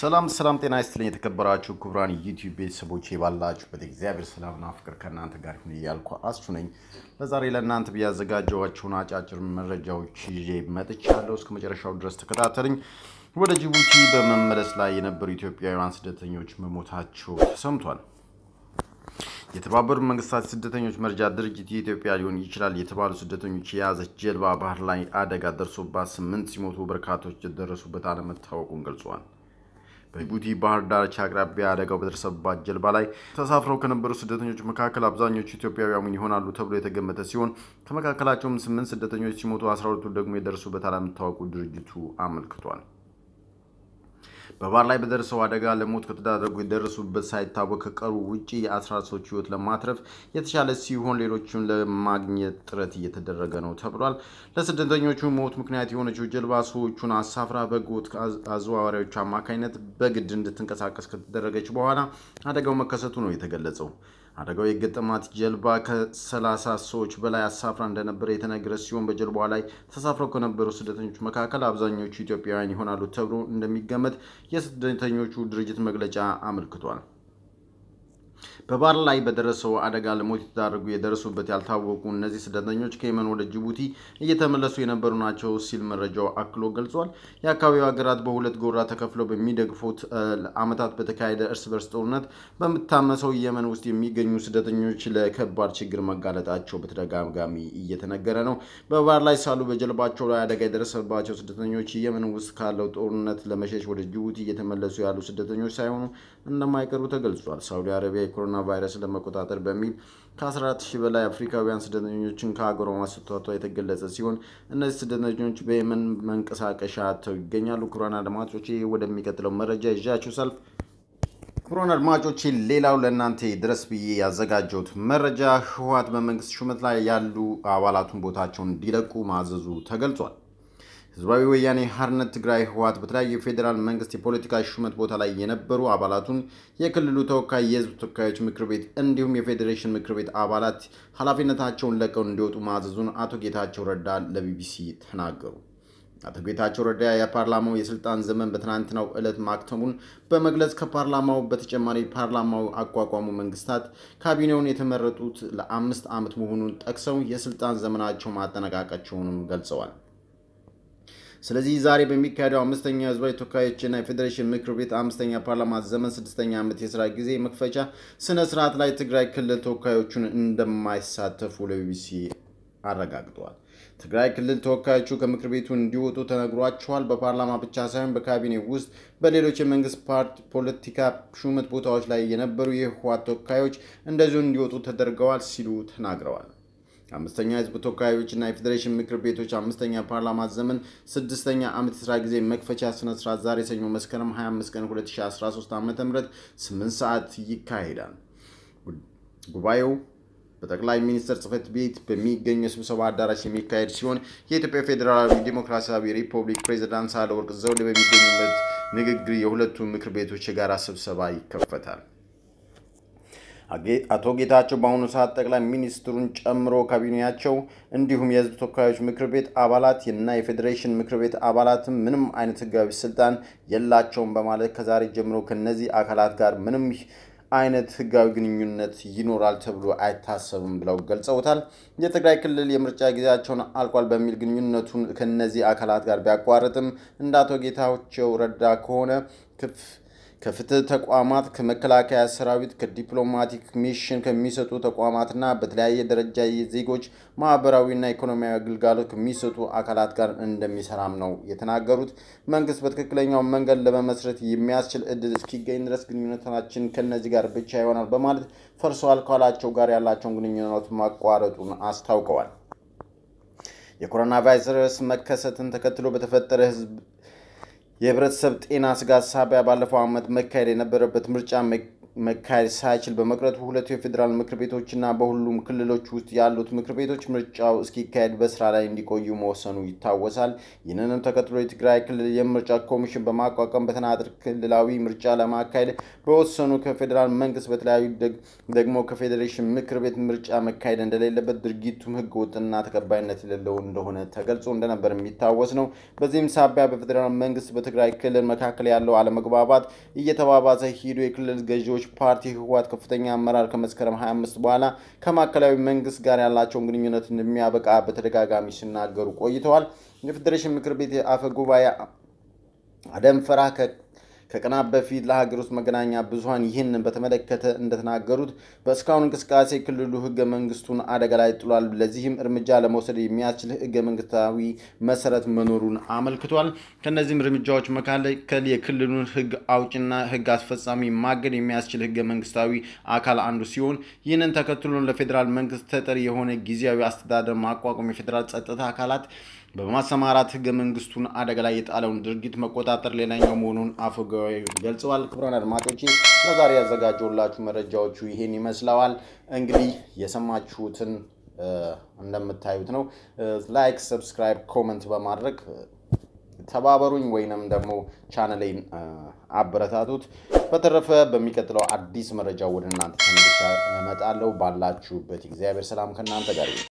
ሰላም ሰላም፣ ጤና ይስጥልኝ የተከበራችሁ ክቡራን ዩቲዩብ ቤተሰቦች ባላችሁበት እግዚአብሔር ሰላምና ፍቅር ከእናንተ ጋር ይሁን እያልኩ አስቹ ነኝ። ለዛሬ ለእናንተ ብያዘጋጀኋችሁን አጫጭር መረጃዎች ይዤ መጥቻለሁ። እስከ መጨረሻው ድረስ ተከታተልኝ። ወደ ጅቡቲ በመመለስ ላይ የነበሩ ኢትዮጵያውያን ስደተኞች መሞታቸው ተሰምቷል። የተባበሩት መንግስታት ስደተኞች መርጃ ድርጅት የኢትዮጵያ ሊሆን ይችላል የተባሉ ስደተኞች የያዘች ጀልባ ባህር ላይ አደጋ ደርሶባት ስምንት ሲሞቱ በርካቶች የደረሱበት አለመታወቁን ገልጿል። በጅቡቲ ባህር ዳርቻ አቅራቢያ አደጋው በደረሰባት ጀልባ ላይ ተሳፍረው ከነበሩ ስደተኞች መካከል አብዛኞቹ ኢትዮጵያውያን ይሆናሉ ተብሎ የተገመተ ሲሆን ከመካከላቸውም ስምንት ስደተኞች ሲሞቱ አስራ ሁለቱ ደግሞ የደረሱበት አለመታወቁ ድርጅቱ አመልክቷል። በባህር ላይ በደረሰው አደጋ ለሞት ከተዳረጉ የደረሱበት ሳይታወቅ ከቀሩ ውጭ የአስራ ሰዎች ህይወት ለማትረፍ የተቻለ ሲሆን ሌሎችን ለማግኘት ጥረት እየተደረገ ነው ተብሏል። ለስደተኞቹ ሞት ምክንያት የሆነችው ጀልባ ሰዎቹን አሳፍራ በህገወጥ አዘዋዋሪዎች አማካኝነት በግድ እንድትንቀሳቀስ ከተደረገች በኋላ አደጋው መከሰቱ ነው የተገለጸው። አደጋው የገጠማት ጀልባ ከ30 ሰዎች በላይ አሳፍራ እንደነበረ የተነገረ ሲሆን በጀልባዋ ላይ ተሳፍረው ከነበሩ ስደተኞች መካከል አብዛኞቹ ኢትዮጵያውያን ይሆናሉ ተብሎ እንደሚገመት የስደተኞቹ ድርጅት መግለጫ አመልክቷል። በባህር ላይ በደረሰው አደጋ ለሞት የተዳረጉ የደረሱበት ያልታወቁ እነዚህ ስደተኞች ከየመን ወደ ጅቡቲ እየተመለሱ የነበሩ ናቸው ሲል መረጃው አክሎ ገልጿል። የአካባቢው ሀገራት በሁለት ጎራ ተከፍለው በሚደግፉት ዓመታት በተካሄደ እርስ በርስ ጦርነት በምታመሰው የመን ውስጥ የሚገኙ ስደተኞች ለከባድ ችግር መጋለጣቸው በተደጋጋሚ እየተነገረ ነው። በባህር ላይ ሳሉ በጀልባቸው ላይ አደጋ የደረሰባቸው ስደተኞች የመን ውስጥ ካለው ጦርነት ለመሸሽ ወደ ጅቡቲ እየተመለሱ ያሉ ስደተኞች ሳይሆኑ እንደማይቀርቡ ተገልጿል። ሳዑዲ አረቢያ የኮሮና ቫይረስ ለመቆጣጠር በሚል ከ14 ሺህ በላይ አፍሪካውያን ስደተኞችን ከሀገሯ ማስወጣቷ የተገለጸ ሲሆን እነዚህ ስደተኞች በየመን መንቀሳቀሻ አጥተው ይገኛሉ። ክቡራን አድማጮቼ ወደሚቀጥለው መረጃ ይዣችሁ ሰልፍ ክቡራን አድማጮች ሌላው ለእናንተ ድረስ ብዬ ያዘጋጀሁት መረጃ ህወሓት በመንግስት ሹመት ላይ ያሉ አባላቱን ቦታቸውን እንዲለቁ ማዘዙ ተገልጿል። ህዝባዊ ወያኔ ሀርነት ትግራይ ህወሓት በተለያዩ የፌዴራል መንግስት የፖለቲካ ሹመት ቦታ ላይ የነበሩ አባላቱን የክልሉ ተወካይ የህዝብ ተወካዮች ምክር ቤት እንዲሁም የፌዴሬሽን ምክር ቤት አባላት ኃላፊነታቸውን ለቀው እንዲወጡ ማዘዙን አቶ ጌታቸው ረዳ ለቢቢሲ ተናገሩ። አቶ ጌታቸው ረዳ የፓርላማው የስልጣን ዘመን በትናንትናው ዕለት ማክተሙን በመግለጽ ከፓርላማው በተጨማሪ ፓርላማው አቋቋሙ መንግስታት ካቢኔውን የተመረጡት ለአምስት ዓመት መሆኑን ጠቅሰው የስልጣን ዘመናቸው ማጠናቀቃቸውንም ገልጸዋል። ስለዚህ ዛሬ በሚካሄደው አምስተኛው ህዝባዊ ተወካዮችና የፌዴሬሽን ምክር ቤት አምስተኛ ፓርላማ ዘመን ስድስተኛ ዓመት የስራ ጊዜ መክፈቻ ስነ ስርዓት ላይ ትግራይ ክልል ተወካዮቹን እንደማይሳተፉ ለቢቢሲ አረጋግጠዋል። ትግራይ ክልል ተወካዮቹ ከምክር ቤቱ እንዲወጡ ተነግሯቸዋል። በፓርላማ ብቻ ሳይሆን በካቢኔ ውስጥ በሌሎች የመንግስት ፓርቲ ፖለቲካ ሹመት ቦታዎች ላይ የነበሩ የህወሓት ተወካዮች እንደዚሁ እንዲወጡ ተደርገዋል ሲሉ ተናግረዋል። አምስተኛ የህዝብ ተወካዮችና የፌዴሬሽን ምክር ቤቶች አምስተኛ ፓርላማ ዘመን ስድስተኛ ዓመት የስራ ጊዜ መክፈቻ ስነስርዓት ዛሬ ሰኞ መስከረም 25 ቀን 2013 ዓ ም 8 ሰዓት ይካሄዳል። ጉባኤው በጠቅላይ ሚኒስትር ጽህፈት ቤት በሚገኙ የስብሰባ አዳራሽ የሚካሄድ ሲሆን የኢትዮጵያ ፌዴራላዊ ዴሞክራሲያዊ ሪፐብሊክ ፕሬዚዳንት ሳህለወርቅ ዘውዴ በሚገኙበት ንግግር የሁለቱ ምክር ቤቶች የጋራ ስብሰባ ይከፈታል። አቶ ጌታቸው በአሁኑ ሰዓት ጠቅላይ ሚኒስትሩን ጨምሮ ካቢኔያቸው እንዲሁም የህዝብ ተወካዮች ምክር ቤት አባላት እና የፌዴሬሽን ምክር ቤት አባላት ምንም አይነት ህጋዊ ስልጣን የላቸውም በማለት ከዛሬ ጀምሮ ከነዚህ አካላት ጋር ምንም አይነት ህጋዊ ግንኙነት ይኖራል ተብሎ አይታሰብም ብለው ገልጸውታል። የትግራይ ክልል የምርጫ ጊዜያቸውን አልቋል በሚል ግንኙነቱን ከነዚህ አካላት ጋር ቢያቋርጥም እንደ አቶ ጌታቸው ረዳ ከሆነ ክፍ ከፍትህ ተቋማት፣ ከመከላከያ ሰራዊት፣ ከዲፕሎማቲክ ሚሽን ከሚሰጡ ተቋማትና በተለያየ ደረጃ የዜጎች ማህበራዊና ኢኮኖሚያዊ አገልግሎት ከሚሰጡ አካላት ጋር እንደሚሰራም ነው የተናገሩት። መንግስት በትክክለኛው መንገድ ለመመስረት የሚያስችል እድል እስኪገኝ ድረስ ግንኙነታችን ከነዚህ ጋር ብቻ ይሆናል በማለት ፈርሰዋል ካላቸው ጋር ያላቸውን ግንኙነት ማቋረጡን አስታውቀዋል። የኮሮና ቫይረስ መከሰትን ተከትሎ በተፈጠረ ህዝብ ። የህብረተሰብ ጤና ስጋት ሳቢያ ባለፈው ዓመት መካሄድ የነበረበት ምርጫ መካሄድ ሳይችል በመቅረቱ ሁለቱ የፌዴራል ምክር ቤቶችና በሁሉም ክልሎች ውስጥ ያሉት ምክር ቤቶች ምርጫው እስኪካሄድ በስራ ላይ እንዲቆዩ መወሰኑ ይታወሳል። ይህንንም ተከትሎ የትግራይ ክልል የምርጫ ኮሚሽን በማቋቋም በተናጥር ክልላዊ ምርጫ ለማካሄድ በወሰኑ ከፌዴራል መንግስት በተለያዩ ደግሞ ከፌዴሬሽን ምክር ቤት ምርጫ መካሄድ እንደሌለበት ድርጊቱም ህገወጥና ተቀባይነት የሌለው እንደሆነ ተገልጾ እንደነበር የሚታወስ ነው። በዚህም ሳቢያ በፌዴራል መንግስት በትግራይ ክልል መካከል ያለው አለመግባባት እየተባባሰ ሂዶ የክልል ገዢዎች የገዢዎች ፓርቲ ህወሓት ከፍተኛ አመራር ከመስከረም 25 በኋላ ከማዕከላዊ መንግስት ጋር ያላቸውን ግንኙነት እንደሚያበቃ በተደጋጋሚ ሲናገሩ ቆይተዋል። የፌዴሬሽን ምክር ቤት አፈ ጉባኤ አደም ፈራህ ከቀናት በፊት ለሀገር ውስጥ መገናኛ ብዙሀን ይህንን በተመለከተ እንደተናገሩት በእስካሁን እንቅስቃሴ ክልሉ ህገ መንግስቱን አደጋ ላይ ጥሏል። ለዚህም እርምጃ ለመውሰድ የሚያስችል ህገ መንግስታዊ መሰረት መኖሩን አመልክቷል። ከእነዚህም እርምጃዎች መካከል የክልሉን ህግ አውጭና ህግ አስፈጻሚ ማገድ የሚያስችል ህገ መንግስታዊ አካል አንዱ ሲሆን ይህንን ተከትሎ ለፌዴራል መንግስት ተጠሪ የሆነ ጊዜያዊ አስተዳደር ማቋቋም የፌዴራል ጸጥታ አካላት በማሰማራት ህገ መንግስቱን አደጋ ላይ የጣለውን ድርጊት መቆጣጠር ሌላኛው መሆኑን አፈ ጉባኤው ገልጸዋል። ክቡራን አድማጮች ለዛሬ ያዘጋጀውላችሁ መረጃዎቹ ይሄን ይመስለዋል። እንግዲህ የሰማችሁትን እንደምታዩት ነው። ላይክ፣ ሰብስክራይብ፣ ኮመንት በማድረግ ተባበሩኝ ወይንም ደግሞ ቻነሌን አበረታቱት። በተረፈ በሚቀጥለው አዲስ መረጃ ወደ እናንተ ተመልሼ እመጣለሁ። ባላችሁበት እግዚአብሔር ሰላም ከእናንተ ጋር